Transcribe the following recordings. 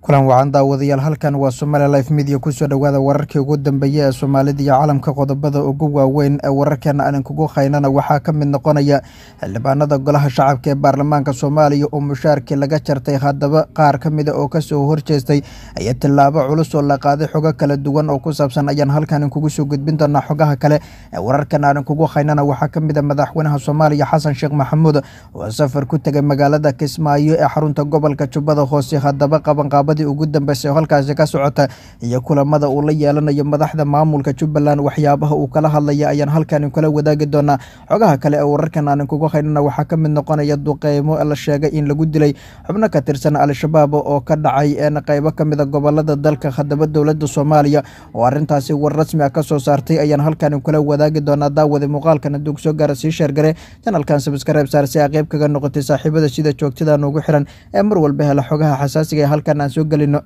kulan wacan daawadayaal halkan waa somalia life media kusoo dhowaada wararkii ugu dambeeya ee soomaalida iyo caalamka qodobada ugu waaweyn ee wararkeena aanan kugu haynana waxaa ka mid noqonaya xildhibaanada golaha shacabka ee baarlamaanka soomaaliya oo mushaarkii laga jartay haddaba qaar ka mida ah oo kasoo horjeestay ayaa tillaabo culus oo la qaaday xoga kala duwan oo ku saabsan ayaan halkan kugu soo gudbin doonaa xogaha kale ee wararkan aanan kugu haynana waxaa ka mida ah madaxweynaha soomaaliya xasan sheekh maxamuud oo safar ku tegay magaalada kismaayo ee xarunta gobolka jubbada hoose haddaba qabanqaab labadii ugu dambeysay oo halkaasi ka socota iyo kulamada uu la yeelanayo madaxda maamulka jubbaland waxyaabaha uu kala hadlaya ayaan halkaanin kula wadaagi doonaa xogaha kale ee wararkan aanan kugu haynana waxaa ka mid noqonaya duqeymo la sheegay in lagu dilay xubno ka tirsan al-shabaab oo ka dhacay een qeybo ka mida ah gobolada dalka hadaba dowladda soomaaliya oo arrintaasi war rasmi ah ka soo saartay ayaan halkaanin kula wadaagi doonaa daawade muuqaalkana duug gaara sii sheergare janalkan sabskarayb saar si aa qeyb kaga noqotay saaxiibada sida joogtida nuugu xiran ee mar walba hela xogaha xasaasiga ee halkan aan soo gelino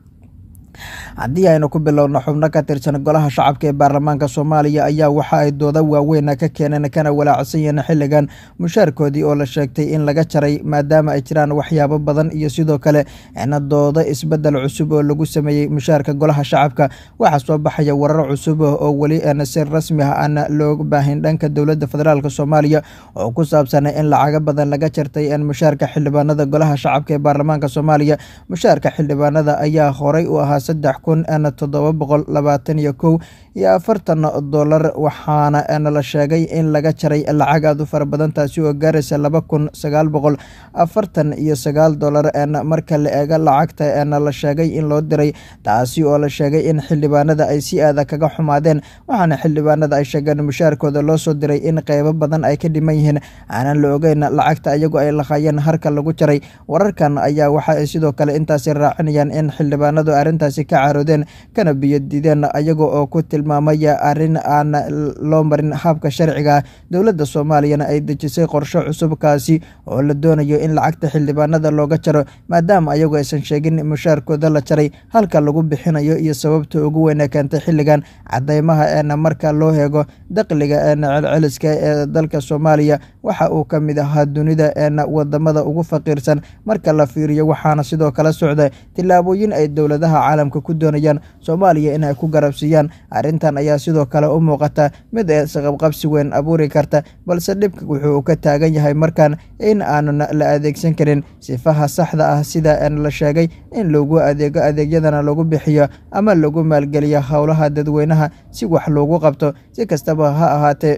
haddii aynu ku bilowno xubno ka tirsan golaha shacabka ee baarlamaanka soomaaliya ayaa waxa ay doodo waaweyna ka keeneen kana walaacsan yeen xilligan mushaarkoodii oo la sheegtay in laga jaray maadaama ay jiraan waxyaabo badan iyo sidoo kale ina doodo isbeddel cusub oo lagu sameeyey mushaarka golaha shacabka waxaa soo baxaya warar cusub oo weli na si rasmi ah aana looga baahin dhanka dowladda federaalk soomaaliya oo ku saabsan in lacago badan laga jartay mushaarka xildhibaanada golaha shacabka ee baarlamaanka soomaaliya mushaarka xildhibaanada ayaa horay u ahaa saddex kun ana toddoba boqol labaatan iyo kow iyo afartan dollar waxaana la sheegay in laga jaray lacag aadu u fara badan taasi oo gaaraysa laba kun sagaal boqol afartan iyo sagaal dollar marka la eega lacagta nala sheegay in loo diray taasi oo la sheegay in xildhibaanada ay si aada kaga xumaadeen waxaana xildhibaanada ay sheegeen mushaarkooda loo soo diray in qeybo badan ay ka dhiman yihiin aanan la ogeyn lacagta iyagu ay laqayeen harka lagu jaray wararkan ayaa waxa ay sidoo kale intaasi raacinayaan in xildhibaanadu arrintaasi ka caroodeen kana biyodiideen ayaga oo ku til tilmaamaya arin aan loo marin habka sharciga dowladda soomaaliyana ay dejisay qorsho cusubkaasi oo la doonayo in lacagta xildhibaanada looga jaro maadaama ayagu aysan sheegin mushaarkooda la jaray halka lagu bixinayo iyo sababta ugu keentay xilligan cadeymaha eena marka loo heego daqliga eena celceliska ee dalka soomaaliya waxa uu ka mid ahaa dunida eena wadamada ugu faqiirsan marka la fiiriyo waxaana sidoo kale socda tilaabooyin ay dowladaha caalamka ku doonayaan soomaaliya inay ku garabsiiyaan arrin arrintan ayaa sidoo kale u muuqata mid isqabqabsi weyn abuuri karta balse dhibka wuxuu ka taagan yahay markan in aanan la adeegsan karin sifaha saxda ah sida la sheegay in lagu adeego adeegyadana lagu bixiyo ama lagu maalgeliyo howlaha dadweynaha si wax loogu qabto si kastaba ha ahaatee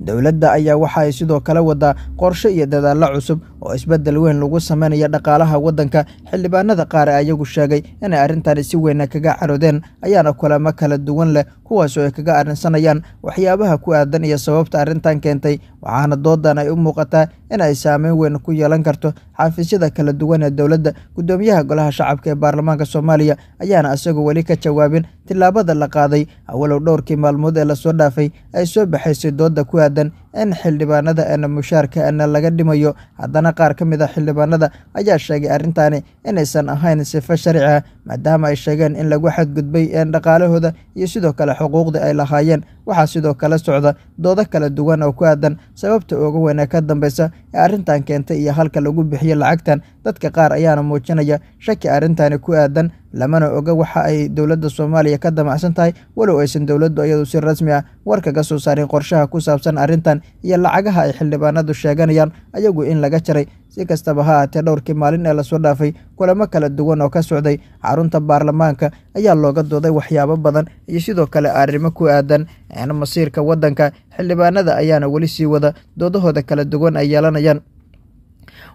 dowladda ayaa waxa ay sidoo kale wadaa qorshe iyo dadaallo cusub oo isbeddel weyn lagu samaynayo dhaqaalaha waddanka xildhibaanada qaar ee ayagu sheegay inay arrintani si weyna kaga carudeen ayaana kulamo kala duwan leh kuwaasoo ay kaga arrinsanayaan waxyaabaha ku aadan iyo sababta arrintan keentay waxaana doodan ay u muuqataa in ay saameyn weyn ku yeelan karto xafiisyada kala duwan ee dowladda guddoomiyaha golaha shacabka ee baarlamaanka soomaaliya ayaana isagu weli ka jawaabin tilaabada la qaaday awalow dhowrkii maalmood ee lasoo dhaafay ay soo baxaysay dooda ku aadan in xildhibaanada ena mushaarka ena laga dhimayo haddana qaar ka mid a ah xildhibaanada ayaa sheegay arrintaani inaysan ahayn sifo sharci ah maadaama ay sheegeen in lagu xadgudbay een dhaqaalahooda iyo sidoo kale xuquuqdii ay lahaayeen waxaa sidoo kale socda doodo kala duwan oo ku aadan sababta uga weynee ka dambaysa ee arrintan keentay iyo halka lagu bixiyo lacagtan dadka qaar ayaana muujinaya shaki arrintani ku aadan lamana oga waxa ay dowladda soomaaliya ka damacsan tahay walow aysan dowladdu iyadu si rasmi ah war kaga soo saarin qorshaha ku saabsan arrintan iyo lacagaha ay xildhibaanadu sheeganayaan ayagu in laga jaray si kastaba ha aatee dhowrkii maalin ee lasoo dhaafay kulamo kala duwan oo ka socday xarunta baarlamaanka ayaa looga dooday waxyaabo badan iyo sidoo kale arrimo ku aadan masiirka waddanka xildhibaanada ayaana weli sii wada doodahooda kala duwan ay yeelanayaan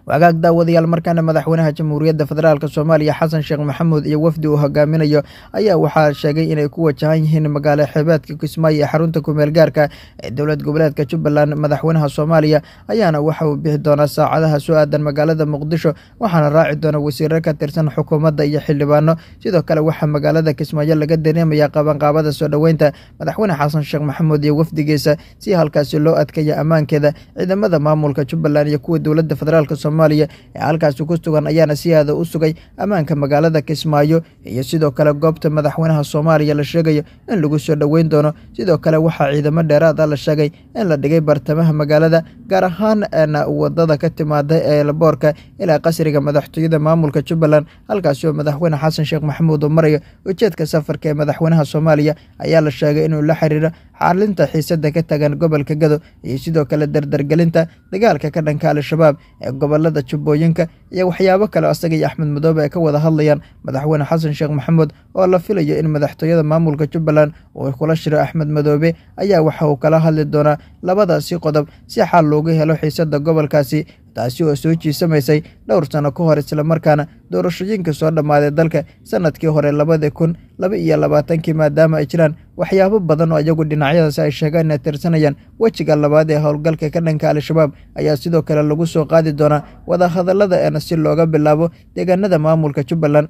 wagaag daawadayaal markaana madaxweynaha jamhuuriyadda federaalk soomaaliya xasan sheekh maxamuud iyo wafdi uu hogaaminayo ayaa waxaa sheegay inay ku wajahan yihiin magaalo xeebeedka kismaayo ee xarunta kumeel gaarka ee dowlad goboleedka jubbaland madaxweynaha soomaaliya ayaana waxa uu bixi doonaa saacadaha soo aadan magaalada muqdisho waxaana raaci doona wasiiro ka tirsan xukuumadda iyo xildhibaano sidoo kale waxaa magaalada kismaayo laga dareemaya qabanqaabada soo dhoweynta madaxweyne xasan sheekh maxamuud iyo wafdigiisa si halkaasi loo adkeeya ammaankeeda ciidamada maamulka jubbaland iyo kuwa dowladda federaalk soomaaliya ee halkaasi ku sugan ayaana si aada u sugay ammaanka magaalada kismaayo iyo sidoo kale goobta madaxweynaha soomaaliya la sheegayo in lagu soo dhoweyn doono sidoo kale waxaa ciidamo dheeraad ah la sheegay in la dhigay bartamaha magaalada gaar ahaan eh, wadada ka timaada ee eh, laboorka ilaa qasriga madaxtooyada maamulka jubbaland halkaasi oo madaxweyne xasan sheekh maxamuud uu marayo ujeedka safarka ee madaxweynaha soomaaliya ayaa la sheegay inuu la xiriiro xaalinta xiisada ka tagan gobolka gado iyo sidoo kale dardargelinta dagaalka ka dhanka al-shabaab ee gobola gobolada jubbooyinka iyo waxyaabo kale asaga iyo axmed madoobe ay ka wada hadlayaan madaxweyne xasan sheekh maxamuud oo la filayo in madaxtooyada maamulka jubbaland uu kula shiro axmed madoobe ayaa waxa uu kala hadli doonaa labadaasi qodob si xaal loogu helo xiisadda gobolkaasi taasi oo soo jiisamaysay dhowr sanno ka hor islamarkaana doorashooyinka soo dhammaaday dalka sanadkii hore labada kun laba iyo labaatankii maadaama ay jiraan waxyaabo badan oo iyagu dhinacyadaasi ay sheegaan inay tirsanayaan wejiga labaad ee howlgalka ka dhanka al-shabaab ayaa sidoo kale lagu soo qaadi doonaa wadahadallada eena si looga bilaabo deegaanada maamulka jubbaland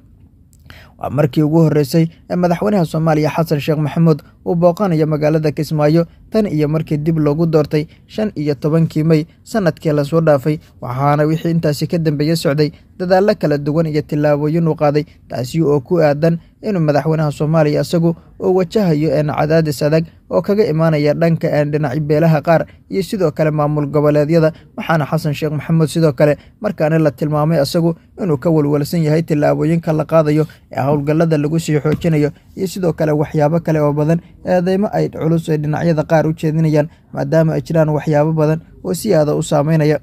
waa markii ugu horreysay ee madaxweynaha soomaaliya xasan sheekh maxamuud uu booqanayo magaalada kismaayo tan iyo markii dib loogu doortay shan iyo tobankii mey sannadkii lasoo dhaafay waxaana wixii intaasi ka dambeeya socday dadaallo kala duwan iyo tilaabooyin uu qaaday taasi oo ku aadan inuu madaxweynaha soomaaliya isagu uu wajahayo een cadaadis adag oo kaga imaanaya dhanka een dhinaci beelaha qaar iyo sidoo kale maamul goboleedyada waxaana xasan sheekh maxamuud sidoo kale markaana la tilmaamay isagu inuu ka walwalsan yahay tilaabooyinka la qaadayo ee howlgallada lagu sii xoojinayo iyo sidoo kale waxyaabo kale oo badan eedeymo ay culus ee dhinacyada qaar u jeedinayaan maadaama ay jiraan waxyaabo badan oo si aada ah u saameynaya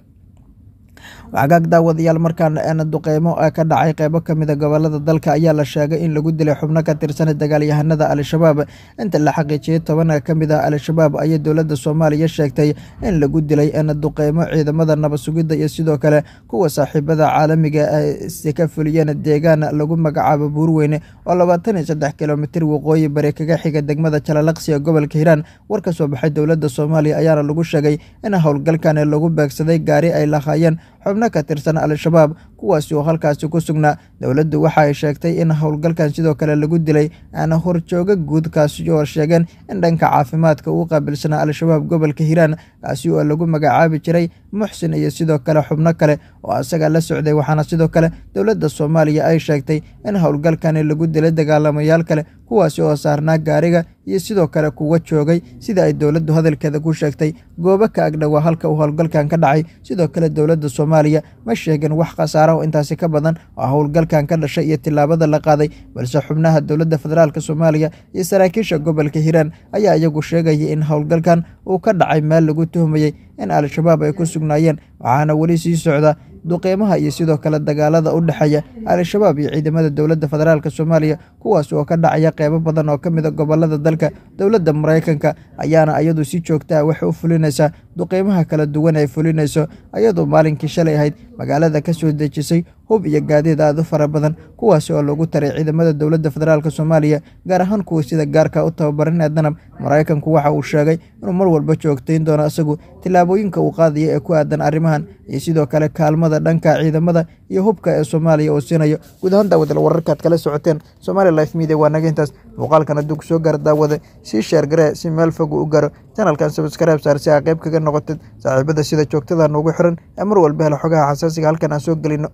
waxagaag daawadayaal markaan eena duqeymo ka dhacay qeybo ka mida gobolada dalka ayaa la sheegay in lagu dilay xubno ka tirsan dagaalyahanada al-shabaab inta la xaqiijiyey toban ka ah al-shabaab ayay dowladda soomaaliya sheegtay in lagu dilay eena duqeymo ciidamada nabad iyo sidoo kale kuwa saaxiibada caalamiga ah si ka fuliyeen deegaan lagu magacaabo buurweyne oo labaatan iyo saddex kilomitir waqooyi bari kaga xiga degmada jalalaqsi ee gobolka hiiraan war ka soo baxay dowladda soomaaliya ayaana lagu sheegay in howlgalkan lagu beegsaday gaari ay lahaayeen xubno ከትርስና አልሸባብ kuwaasi oo halkaasi ku sugnaa dowladdu waxa ay sheegtay in howlgalkan sidoo kale lagu dilay aana horjooga guud kaasi oo sheegeen in dhanka caafimaadka uu qaabilsanaa al-shabaab gobolka hiiraan kaasi oo lagu magacaabi jiray muxsin iyo sidoo kale xubno kale oo isaga la socday waxaana sidoo kale dowladda soomaaliya ay sheegtay in howlgalkani lagu dilay dagaalamayaal kale kuwaasi oo saarnaa gaariga iyo sidoo kale kuwa joogay sida ay dowladdu hadalkeeda ku sheegtay goobo ka agdhowaa halka uu howlgalkan ka dhacay sidoo kale dowladda soomaaliya ma sheegin wax khasaaro oo intaasi ka badan oo howlgalkan ka dhashay iyo tilaabada la qaaday balse xubnaha dowladda federaalk soomaaliya iyo saraakiisha gobolka hiiraan ayaa iyagu sheegaya in howlgalkan uu ka dhacay meel lagu tuhumayey in al-shabaab ay ku sugnaayeen waxaana weli sii socda duqeymaha iyo sidoo kale dagaalada u dhexeeya al-shabaab iyo ciidamada dowladda federaalk soomaaliya kuwaas oo ka dhacaya qeybo badan oo ka mid a gobolada dalka dowladda maraykanka ayaana iyadu si joogtaa ah waxay u fulinaysaa duqeymaha kala duwan ay fulinayso ayadoo maalinkii shalay ahayd magaalada ka soo dejisay hub iyo gaadiid aadu fara badan kuwaasi oo lagu taray ciidamada dowladda federaalk soomaaliya gaar ahaan kuwa sida gaarka u tababaran ee danab maraykanku waxa uu sheegay inuu mar walba joogtayn doono isagu tillaabooyinka uu qaadaya ee ku aadan arrimahan iyo sidoo kale kaalmada dhanka ciidamada iyo hubka ee soomaaliya uu siinayo guud ahaan daawadal wararkaad kala socoteen somaali life media waa naga intaas muuqaalkan hadduu kusoo gaar daawada sii sheergaree si meel fogu u garo janalkan sabskaraib saar si aa qayb kaga noqotid saaxiibada sida joogtada noogu xiran ee mar walba hela xogaha xasaasiga halkan aan soo gelino